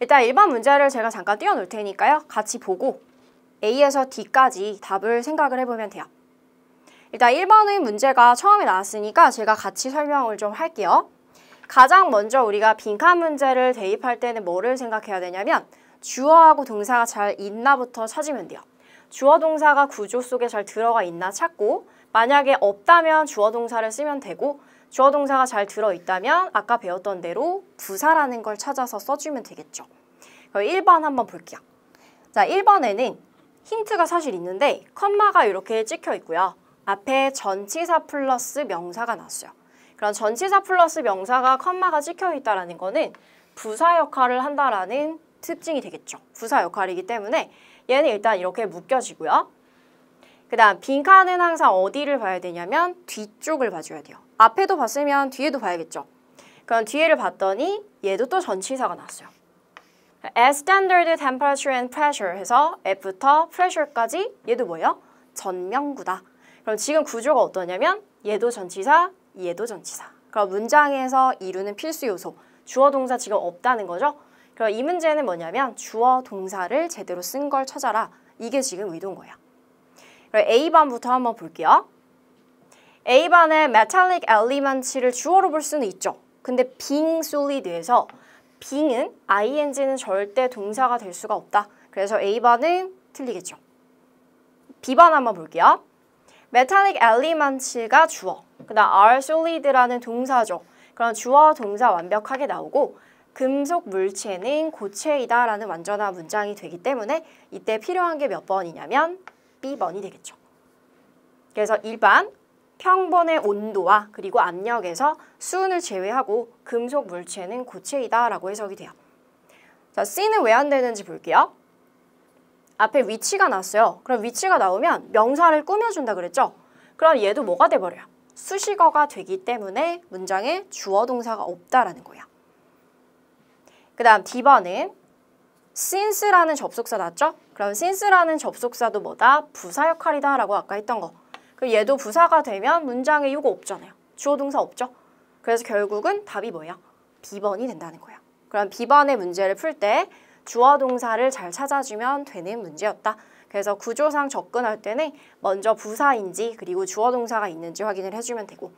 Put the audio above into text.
일단 일반 문제를 제가 잠깐 띄워놓을 테니까요. 같이 보고 A에서 D까지 답을 생각을 해보면 돼요. 일단 1번의 문제가 처음에 나왔으니까 제가 같이 설명을 좀 할게요. 가장 먼저 우리가 빈칸 문제를 대입할 때는 뭐를 생각해야 되냐면 주어하고 동사가 잘 있나부터 찾으면 돼요. 주어 동사가 구조 속에 잘 들어가 있나 찾고 만약에 없다면 주어 동사를 쓰면 되고 주어 동사가 잘 들어있다면 아까 배웠던 대로 부사라는 걸 찾아서 써주면 되겠죠. 그럼 1번 한번 볼게요. 자, 1번에는 힌트가 사실 있는데 컴마가 이렇게 찍혀 있고요. 앞에 전치사 플러스 명사가 나왔어요. 그런 전치사 플러스 명사가 컴마가 찍혀 있다는 거는 부사 역할을 한다라는 특징이 되겠죠. 부사 역할이기 때문에 얘는 일단 이렇게 묶여지고요. 그 다음 빈칸은 항상 어디를 봐야 되냐면 뒤쪽을 봐줘야 돼요. 앞에도 봤으면 뒤에도 봐야겠죠. 그럼 뒤에를 봤더니 얘도 또 전치사가 나왔어요. As standard temperature and pressure 해서 F부터 pressure까지 얘도 뭐예요? 전명구다. 그럼 지금 구조가 어떠냐면 얘도 전치사, 얘도 전치사. 그럼 문장에서 이루는 필수 요소, 주어 동사 지금 없다는 거죠? 그럼 이 문제는 뭐냐면 주어 동사를 제대로 쓴 걸 찾아라. 이게 지금 의도인 거예요 A반부터 한번 볼게요. A반의 metallic element를 주어로 볼 수는 있죠. 근데 being solid에서 being은 ing는 절대 동사가 될 수가 없다. 그래서 A반은 틀리겠죠. B반 한번 볼게요. metallic element가 주어, 그 다음 are solid라는 동사죠. 그럼 주어, 동사 완벽하게 나오고 금속 물체는 고체이다라는 완전한 문장이 되기 때문에 이때 필요한 게 몇 번이냐면 B번이 되겠죠. 그래서 일반 평본의 온도와 그리고 압력에서 수은을 제외하고 금속 물체는 고체이다 라고 해석이 돼요. 자, C는 왜 안 되는지 볼게요. 앞에 위치가 나왔어요. 그럼 위치가 나오면 명사를 꾸며준다 그랬죠? 그럼 얘도 뭐가 돼버려요? 수식어가 되기 때문에 문장에 주어 동사가 없다라는 거야. 그 다음 D번은 since라는 접속사 났죠? 그럼 since라는 접속사도 뭐다? 부사 역할이다 라고 아까 했던 거. 그 얘도 부사가 되면 문장에 요거 없잖아요. 주어 동사 없죠? 그래서 결국은 답이 뭐예요? B번이 된다는 거예요. 그럼 B번의 문제를 풀 때 주어 동사를 잘 찾아주면 되는 문제였다. 그래서 구조상 접근할 때는 먼저 부사인지 그리고 주어 동사가 있는지 확인을 해주면 되고